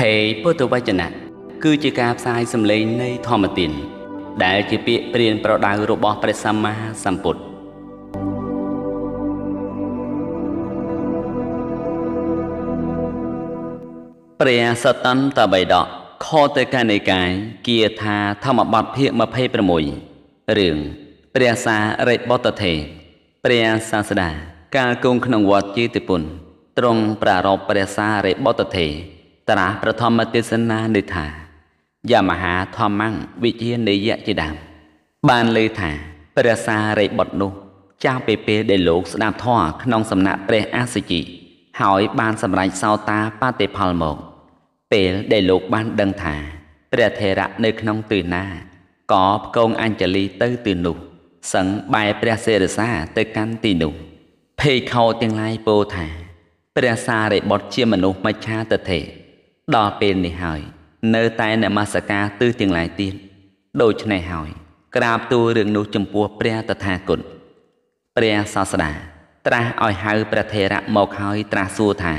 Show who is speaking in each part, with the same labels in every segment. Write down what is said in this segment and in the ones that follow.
Speaker 1: ភេយពុទ្ធវចនៈគឺជាការផ្សាយសម្លេងនៃធម្មទានដែលជាពាក្យព្រានប្រដៅរបស់ព្រះសម្មាសម្ពុទ្ធព្រះសតន្តបិដកខតេកានិកាយគៀថាធម្មបទភាគ26រឿងព្រះសារេបតថេព្រះសាស្តាកាលគង់ក្នុងវត្តជាតិពុនទ្រង់ប្រារព្ធព្រះសារេបតថេត្រាស់ប្រធមទេសនានេះថាយមហាធម្មੰវិជានិយៈជាដើមបានលើថាព្រះសារីបុត្រនោះចាស់ពីពេលដែលលោកស្ដាប់ធម៌ក្នុងសំណាក់ព្រះអាសជីហើយបានសម្រេចសោតាបតិផលមកពេលដែលលោកបានដឹងថាព្រះថេរៈនៅក្នុងទិណាក៏ផ្គងអញ្ជលីទៅទីនោះសឹងបែរព្រះសេរសាទៅកាន់ទីនោះ ភេខោទាំងឡាយពោថាព្រះសារីបុត្រជាមនុស្សមច្ឆាតថេរដល់ពេលនេះហើយ នៅតែនមស្ការទិសទាំងឡាយទៀតដូច្នេះហើយ ក្រាបទូលរឿងនោះចំពោះព្រះតថាគតព្រះសាស្តាត្រាស់ឲ្យហៅព្រះធេរៈមកហើយត្រាស់សួរថា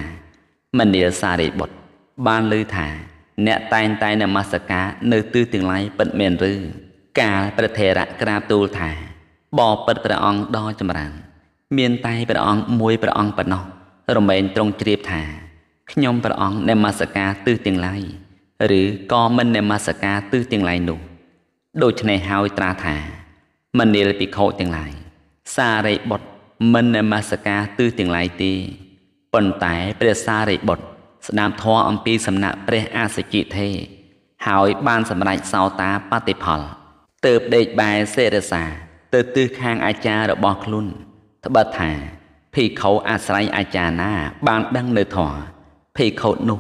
Speaker 1: មនាលសារីបុត្របានលើថាអ្នកតែងតែនមស្ការនៅទិសទាំងឡាយពិតមែនឬ កាលព្រះធេរៈក្រាបទូលថា បបិទ្ធព្រះអង្គដ៏ចម្រើនមានតែព្រះអង្គមួយព្រះអង្គប៉ុណ្ណោះរមែងទ្រង់ជ្រាបថាខ្ញុំព្រះអង្គនមស្ការទិសទាំងឡាយឬក៏មិននមស្ការទិសទាំងឡាយនោះ ដូច្នេះហើយត្រាថាមនាលភិក្ខុទាំងឡាយសារីបុត្រមិននមស្ការទិសទាំងឡាយទេប៉ុន្តែព្រះសារីបុត្រស្ដាប់ធម៌អំពីសំណាក់ព្រះអសជិទេហើយបានសម្រេចសោតាបតិផល ទៅបដេកបែរសេរសាទៅទិសខាងអាចារ្យរបស់ខ្លួនត្បិតថាភិក្ខុអាស្រ័យអាចារ្យណា បានដឹងនៅធម៌ភេខូតនោះ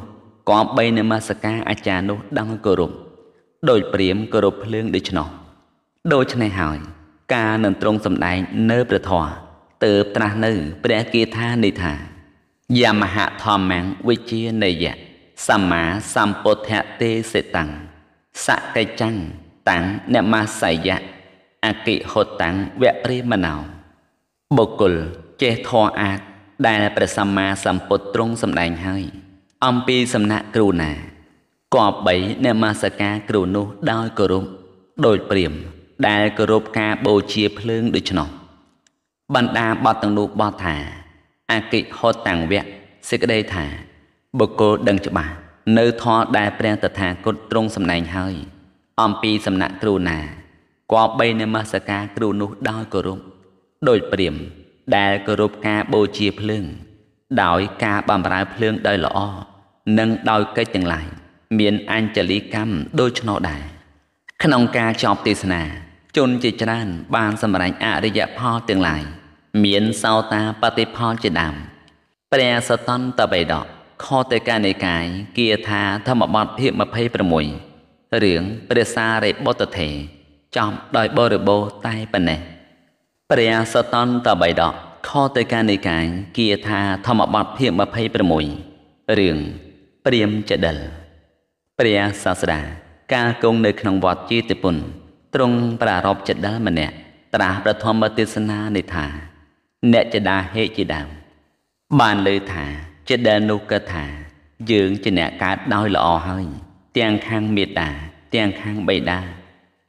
Speaker 1: គប្បីនមស្ការអាចារ្យនោះដឹងគោរពដោយព្រាមគោរពភ្លើងដូច្នោះដូច្នេះហើយ ការនឹងទ្រង់សម្ដែងនៅព្រះធម៌ទើបត្រាស់នៅព្រះគាថានេះថាយមហធម្មំវិជានយៈសម្មាសម្ពុទ្ធទេសិតੰសកិច្ចੰតੰនមស្សយៈអកិហតੰវព្រាមណោ បុគ្គលចេះធម៌អាចដែលព្រះសម្មាសម្ពុទ្ធទ្រង់សម្ដែងហើយអំពីសំណាក់គ្រូណាគប្បីនមស្ការគ្រូនោះដោយគោរពដោយព្រាមដែលគោរពការបូជាភ្លើងដូច្នោះបណ្ដាបទទាំងនោះបទថាអកិហតតាំងវៈសេចក្តីថាបុគ្គលដឹងច្បាស់នៅធម៌ដែលព្រះតថាគតទ្រង់សម្ដែងហើយអំពីសំណាក់គ្រូណាគប្បីនមស្ការគ្រូនោះដោយគោរពដោយព្រាមដែលគោរពការបូជាភ្លើង ដោយការបំរើភ្លើងដោយល្អនិងដោយកិច្ចទាំងឡាយមានអัญជលីកម្មដូច្នោះដែរក្នុងការចប់ទេសនាជនជាច្រើនបានសម្រេចអរិយផលទាំងឡាយមានសោតាបតិផលជាដើមព្រះសតន្តបេដកខតេកានិកាយគៀថាធម្មបទភាព26រឿងព្រះសារេបុតថេចំដោយបរិបូរតែប៉ុណ្ណេះព្រះសតន្តបេដកខតេកានិកាយគៀថាធម្មបទភាព26រឿងព្រាមចដិលព្រះសាស្តាកាលគង់នៅក្នុងវត្តជាតិពុនទ្រង់ប្រារព្ធចដិលម្នាក់ត្រាស់ប្រធមទេសនានេះថា អ្នកចដាហេជាដើមបានលើថាចដិលនោះក៏ថាយើងជាអ្នកកើតដោយល្អហើយ ទាំងខាងមេតាទាំងខាងបេតា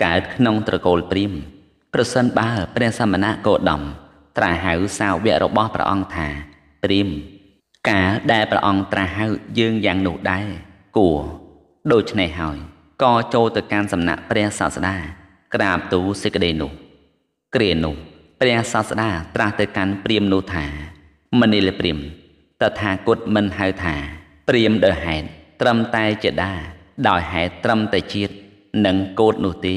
Speaker 1: កើតក្នុងត្រកូលព្រាមប្រសិនបើព្រះសមណគោតមត្រាស់ហៅសាវករបស់ព្រះអង្គថាព្រាមការដែលព្រះអង្គត្រាស់ហៅយើងយ៉ាងនោះដែរគួរដូច្នេះហើយក៏ចូលទៅកាន់សំណាក់ព្រះសាស្តាក្រាបទូលសេចក្តីនោះគ្រានោះ ព្រះសាស្តាត្រាស់ទៅកាន់ព្រាមនោះថាមនីលព្រាមតថាគតមិនហៅថាព្រាមដោយហេតុត្រឹមតែជាដា ដោយហេតុត្រឹមតែជាតិនិងកូតនោះទេ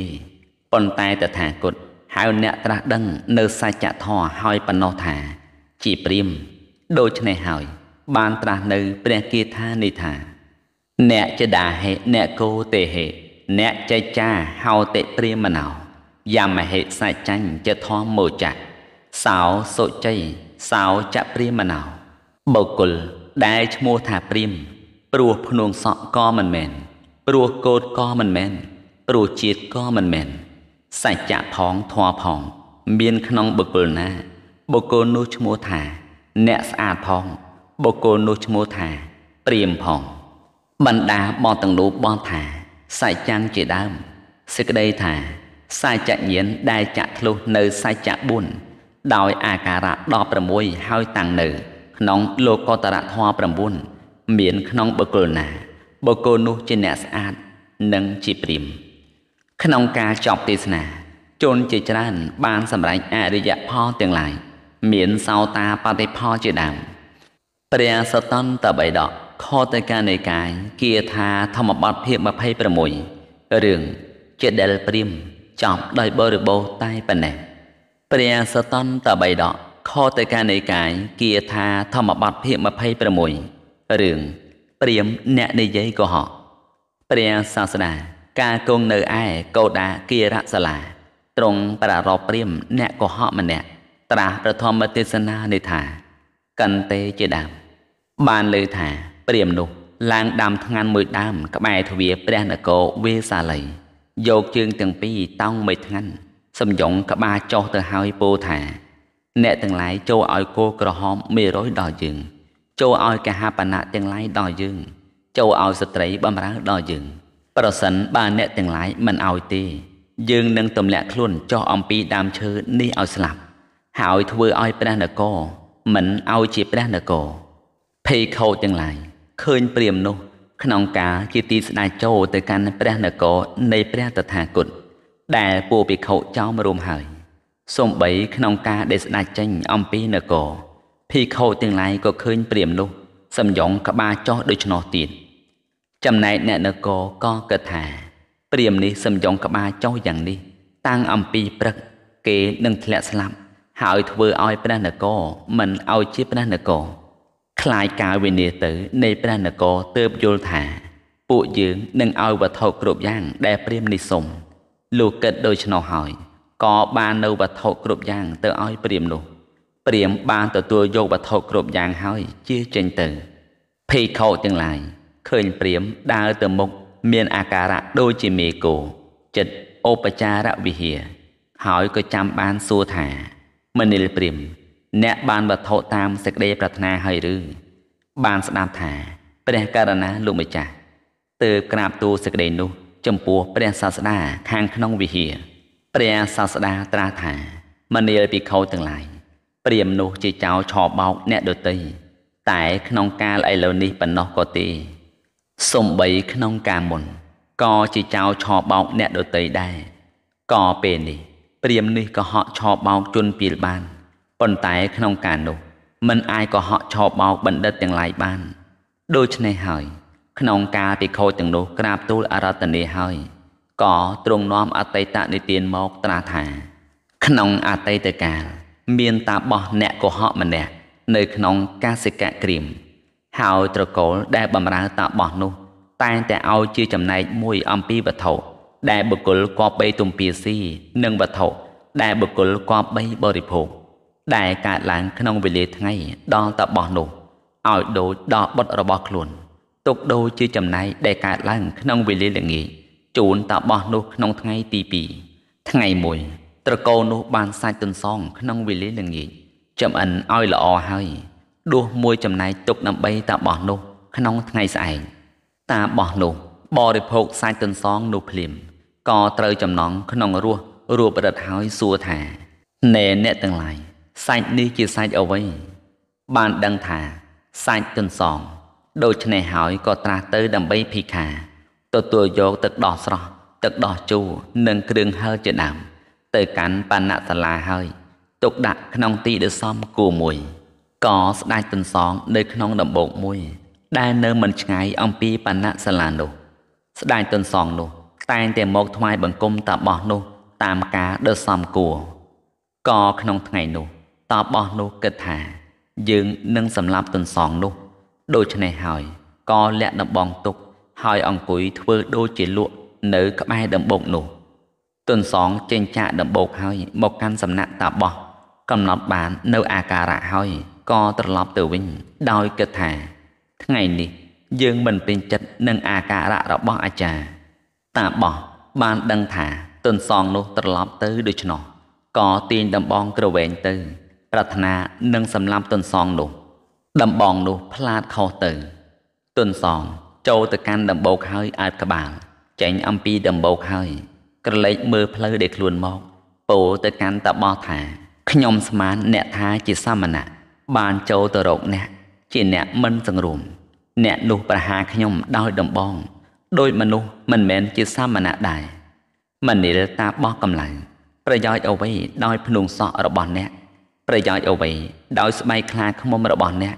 Speaker 1: ប៉ុន្តែតថាគតហៅអ្នកត្រាស់ដឹងនៅសច្ចធម៌ហើយប៉ុណ្ណោះថាជាព្រាមដូច្នេះហើយបានត្រាស់នៅ ព្រះគាថានេះថា អ្នកចដាហេអ្នកគោទេហេ អ្នកចេចាហោតិត្រាមណោយ៉ាមហេសច្ចាញ់ចធមមោចៈសោសុច័យសោចព្រាមណោបុគ្គលដែលឈ្មោះថាព្រាមព្រោះភ្នួងសក់ក៏មិនមែនព្រោះកោតក៏មិនមែនព្រោះជាតិក៏មិនមែនសច្ចៈផងធម៌ផង មានក្នុងបុគ្គលណា បុគ្គលនោះឈ្មោះថា អ្នកស្អាតផងបុគ្គលនោះឈ្មោះថាព្រាមផងបណ្ដាបងទាំងនោះបងថាសច្ចញ្ញជាដើមសេចក្តីថាសច្ចញាណដែលចាក់ធ្លុះនៅសច្ច4ដោយអាការៈ16ហើយតាំងនៅក្នុងលោកតរធម៌9មានក្នុងបុគ្គលណា បុគ្គលនោះជាអ្នកស្អាតនិងជាព្រាមក្នុងការចប់ទេសនាជនជាច្រើនបានសម្រេចអរិយផលទាំងឡាយមានសោតាបតិផលជាដើមព្រះសតន្តបិដកខទៅការនៃកាយគៀថាធម្មបទភាព26រឿងជាដែលព្រាមចប់ដោយបរិបោតែប៉ុណ្ណេះព្រះសតន្តបិដកខទៅការនៃកាយគៀថាធម្មបទភាព26រឿងព្រាមអ្នកនិយាយកុហកព្រះសាស្តាការគង់នៅឯកោដាគិរសាលាទ្រង់ប្រារព្ធព្រាមអ្នកកុហកម្នាក់ត្រាស់ប្រធមទេសនានេះថា កន្តេជាដើមបានលើថា ព្រាមនោះឡើងដាំថ្ងានមួយដើមក្បែរទ្វារព្រះនគរវេសាល័យយកជើងទាំងពីរតោងមេថ្ងានសំយងក្បាលចុះទៅហើយពោលថាអ្នកទាំងឡាយចូលឲ្យគោក្រហមមេរយដល់យើង ចូលឲ្យកហាបណៈទាំងឡាយដល់យើង ចូលឲ្យស្ត្រីបំរើដល់យើងប្រសិនបើអ្នកទាំងឡាយមិនឲ្យទេយើងនឹងទម្លាក់ខ្លួនចុះអំពីដើមឈើនេះឲ្យស្លាប់ ហើយធ្វើឲ្យព្រះនគរមិនឲ្យជាព្រះនគរភ័យខូចទាំងឡាយឃើញព្រាមនោះក្នុងការជាទីស្ដេចចូលទៅកាន់ព្រះនគរនៃព្រះតថាគតដែលពួកភិក្ខុចោមរួមហើយសំបីក្នុងការដែលស្ដេចចេញអំពីនគរភិក្ខុទាំងឡាយក៏ឃើញព្រាមនោះសំយងក្បាលចោះដូច្នោះទៀតចំណែកអ្នកនគរក៏គិតថា ព្រាមនេះសំយងក្បាលចោះយ៉ាងនេះ តាំងអំពីព្រឹក គេនឹងធ្លាក់ស្លាប់ហើយធ្វើឲ្យព្រះនគរមិនឲ្យជាព្រះនគរคลายកាយវិន័យទៅ នៃព្រះនគរទើបយល់ថា ពួកយើងនឹងឲ្យវត្ថុគ្រប់យ៉ាងដែលព្រាមនេះសុំ លោកកិតដូច្នោះហើយក៏ បាននៅវត្ថុគ្រប់យ៉ាងទៅឲ្យ ព្រាមនោះព្រាមបានទទួលយកវត្ថុគ្រប់យ៉ាងហើយ ជាចេញទៅភេខោទាំងឡាយឃើញព្រាមដើរទៅមុខមាន អាការៈដូចជាមេគោចិត្តឧបចារវិហារហើយក៏ចាំបានសួរថាមនិលព្រាមអ្នកបានវត្ថុតាមសេចក្តីប្រាថ្នាហើយឬបានស្ដាប់ថា ព្រះករណាលោកម្ចាស់ទើបក្រាបទូលសេចក្តីនោះ ចំពោះព្រះសាស្តាខាងក្នុងវិហារព្រះសាស្តាត្រាស់ថាមនាលភិក្ខុទាំងឡាយព្រាមនោះជាចៅឆោបោក អ្នកដតីតែ ក្នុងកាលឥឡូវនេះប៉ុណ្ណោះក៏ទេសំបីក្នុងកាលមុនក៏ជាចៅឆោបោក អ្នកដតីដែរក៏ពេលនេះព្រាមនេះក៏ហក់ឆោបោកជនពីលបានប៉ុន្តែក្នុងការនោះមិនអាចកុហកឆោបមកបណ្ឌិតទាំងឡាយបាន ដូច្នេះហើយ ក្នុងការពិខូចទាំងនោះក្រាបទូលអរតនីហើយ ក៏ទ្រង់នាំអតីតនិទានមកត្រាស់ថា ក្នុងអតីតកាលមាន តាបោះអ្នកកុហកម្នាក់នៅក្នុងកាសិកៈក្រៀមហើយត្រកូលដែលបំរើតាបោះនោះ តែងតែឲ្យជាចំណែកមួយអំពីវត្ថុដែលបុគ្គលគប្បីទំពាស៊ីនិងវត្ថុដែលបុគ្គលគប្បីបរិភោគដែលកើតឡើងក្នុងវេលាថ្ងៃ ដល់តបោះនោះឲ្យដូចដល់បុតរបស់ខ្លួនទុកដូចជាចំណែកដែលកើតឡើងក្នុងវេលាល្ងាចជូនតបោះនោះ ក្នុងថ្ងៃទី2ថ្ងៃ1ត្រកោនោះបានសាច់ទន្សងក្នុងវេលាល្ងាចចំអិនឲ្យល្អហើយដួសមួយចំណែកទុកដើម្បីតបោះនោះក្នុងថ្ងៃស្អែកតបោះនោះ បរិភោគសាច់ទន្សងនោះភ្លាមក៏ត្រូវចំណងក្នុងរសរូបរិទ្ធហើយសួរថាណែអ្នកទាំងឡាយសាច់នេះជាសាច់អ្វីបានដឹងថាសាច់ទន្សង ដូច្នេះហើយក៏ត្រាស់ទៅដើម្បីភីខាទទួលយកទឹកដោះស្រស់ទឹកដោះជូរនិងគ្រឿងហើជាដើមទៅកាន់បណ្ណសាលាហើយទុកដាក់ក្នុងទីដសំគួរមួយក៏ស្ដាច់ទន្សងនៅក្នុងដំបូកមួយដែលនៅមិនឆ្ងាយអំពីបណ្ណសាលានោះស្ដាច់ទន្សងនោះ តែងតែមកថ្វាយបង្គំតាបោះនោះ តាមការដសំគួរក៏ក្នុងថ្ងៃនោះតបអស់នោះគិតថា យើងនឹងសម្លាប់ទន្សងនោះ ដូច្នេះហើយក៏លាក់ដំបងទុកហើយអង្គុយធ្វើដូចជាលក់នៅក្បែរដំបូកនោះទុនសងចេញចាក់ដំបូកហើយមកកាន់សំណាក់តាបោះកំណត់បាននៅអាការៈហើយក៏ត្រឡប់ទៅវិញដោយគិតថា ថ្ងៃនេះយើងមិនពេញចិត្តនឹងអាការៈរបស់អាចារ្យតាបោះបានដឹងថាទុនសងនោះត្រឡប់ទៅដូច្នោះក៏ទាញដំបងក្រវែងទៅប្រាថ្នានឹងសម្លាប់ទុនសងនោះដំបងនោះផ្លាតខុសទៅ ទុនសងចូលទៅកាន់ដំបូកហើយអើបក្បាលចេញអំពីដំបូកហើយក្រឡេកមើលផ្លូវដែលខ្លួនមកពោលទៅកាន់តបោះថាខ្ញុំស្មានអ្នកថាជាសាមណៈបានចូលទៅរកអ្នកជាអ្នកមិនសង្រួមអ្នកនោះប្រហារខ្ញុំដោយដំបង ដោយមនុស្សមិនមែនជាសាមណៈដែរមនិលតាបោះកម្លាំងប្រយោជន៍អ្វីដោយភ្នងសក់របស់អ្នកប្រយោជន៍អ្វីដោយស្បែកខ្លាឃ្មុំរបស់អ្នក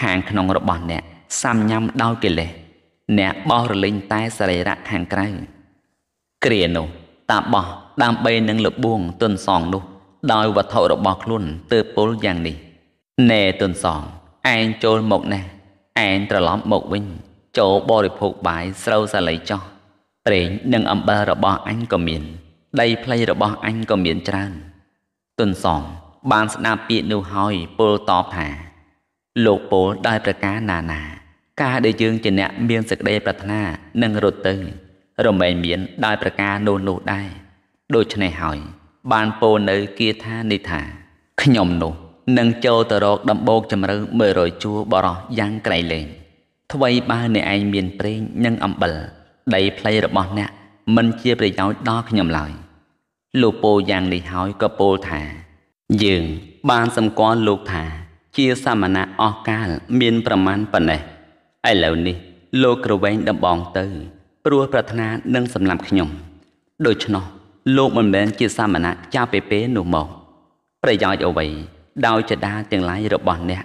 Speaker 1: ខាងក្នុងរបស់អ្នកសំញាំដោយកិលេសអ្នកបោះរលិញតែសរីរៈខាងក្រៅគ្រានោះតាបោះដើម្បីនឹងលបួងទុនសងនោះ ដោយវត្ថុរបស់ខ្លួនទើបពលយ៉ាងនេះណែទុនសងឯងចូលមកណាស់ឯងត្រឡប់មកវិញចូលបរិភោគបាយស្រូវសាលីចោះប្រេងនិងអំបិលរបស់អញក៏មានដីផ្លៃរបស់អញក៏មានច្រើនទុនសងបានស្ដាប់ពាក្យនោះហើយពលតបថា លោកពលដោយប្រការណាណាការដែលយើងជាអ្នកមានសេចក្តីប្រាថ្នានឹងរត់ទៅ រមែងមានដោយប្រការនោះនោះដែរដូច្នេះហើយបានពោលនៅគាថានេះថាខ្ញុំនោះនឹងចូលទៅរកដំបូកជំរឿ100ជួរបរោះយ៉ាងក្រៃលែងថ្វីបើអ្នកឯងមានប្រេងនិងអំបិល ដីផ្លៃរបស់អ្នកមិនជាប្រយោជន៍ដល់ខ្ញុំឡើយលោកពោយ៉ាងនេះហើយក៏ពោលថាយើងបានសម្គាល់លោកថា ជាសាមណៈអស់កាល មាន ប្រមាណប៉ុណ្ណេះឥឡូវនេះ លោកក្រវែងដំបងទៅព្រោះប្រាថ្នានឹងសម្លាប់ខ្ញុំដូច្នោះលោកមិនមែនជាសាមណៈចាប់ពីពេលនោះមក ប្រយោជន៍អ្វីដោយចដាទាំងឡាយរបស់អ្នក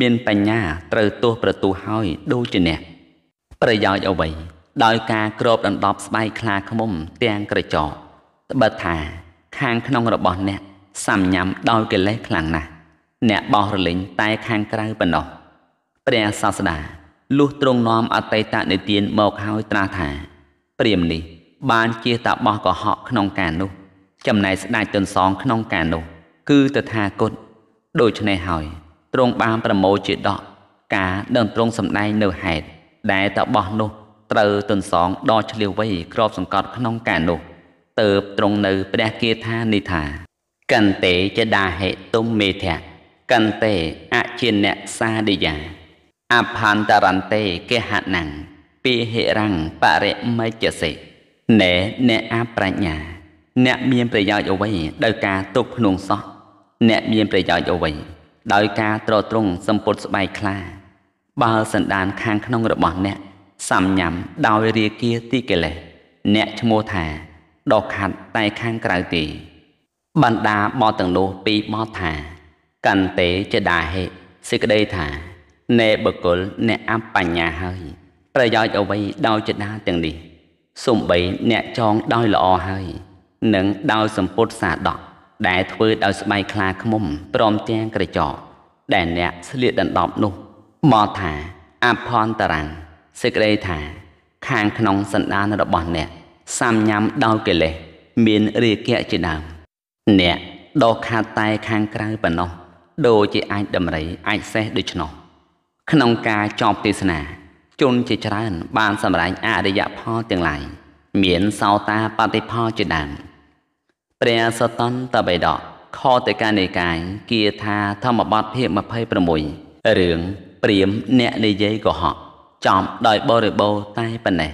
Speaker 1: មានបញ្ញាត្រូវទោះប្រទូហើយដូចជាអ្នកប្រយោជន៍អ្វីដោយការក្របដណ្ដប់ស្បែកខ្លាឃ្មុំ ទាំងក្រចកត្បិតថាខាងក្នុងរបស់អ្នកសំញ៉ាំដោយកិលេសខ្លាំងណាស់អ្នកបោះរលែងតែខាងក្រៅប៉ុណ្ណោះព្រះសាស្តាលុះទ្រង់នាំអតីតនិទានមកហើយត្រាស់ថា ព្រាមនេះ បានជាតាបោះកុហកក្នុងការនោះ ចំណែកស្ដេចទន្សងក្នុងការនោះគឺតថាគតដូច្នេះហើយទ្រង់បានប្រមូលជាដកការដើមទ្រង់សម្ដែងនៅហេតុដែលតាបោះនោះត្រូវទន្សងដល់ឆ្លៀវវៃក្របសង្កត់ក្នុងការនោះទៅបទ្រង់នៅ ព្រះគាថានេះថាកន្ទេចដាហេតុមមេធៈកន្ទេអជាអ្នកសាដិយាអផន្តរន្តេកេហណੰពីហិរੰបរិមជ្ជសេណែអ្នកអប្រាជ្ញា អ្នកមានប្រយោជន៍អ្វីដោយការទុកភ្នងសោះអ្នកមានប្រយោជន៍អ្វី ដោយការត្រត្រង់សម្ពុតស្បែកខ្លា បើសណ្ដានខាងក្នុងរបស់អ្នកសំញាំដោយរាគាទីកិលេសអ្នកឈ្មោះថាដកខាត់តែខាងក្រៅទេបណ្ដាបទទាំងនោះពីបទថាកន្ទេចេដាហេសេចក្តីថាណែបកុលអ្នកអបញ្ញាហើយ ប្រយោជន៍អ្វីដោយចេដាទាំងនេះសំបីអ្នកចងដោយល្អហើយនិងដោយសម្ពុតសាដកដែលធ្វើដោយស្បែកខ្លាឃ្មុំព្រមទាំងក្រចកដែលអ្នកស្លៀកដណ្ដប់នោះមកថាអភន្តរាំងសេចក្តីថា ខាងក្នុងសន្តានរបស់អ្នកសំញាំដោយកិលេសមានរាគៈជាដើមអ្នកដកខាតតែខាងក្រៅប៉ុណ្ណោះដូចជាអាចដំរីអាចសេះដូច្នោះក្នុងការចប់ទេសនាជនជាច្រើន បានសម្រេចអរិយផលទាំងឡាយមានសោតាបតិផលជាដើមព្រះសតន្តបេដកខទៅការនិកាយគៀថាធម្មបទភាព26រឿងព្រាមអ្នកនិយាយកុហកចំដោយបរិបោតែប៉ុណ្ណេះ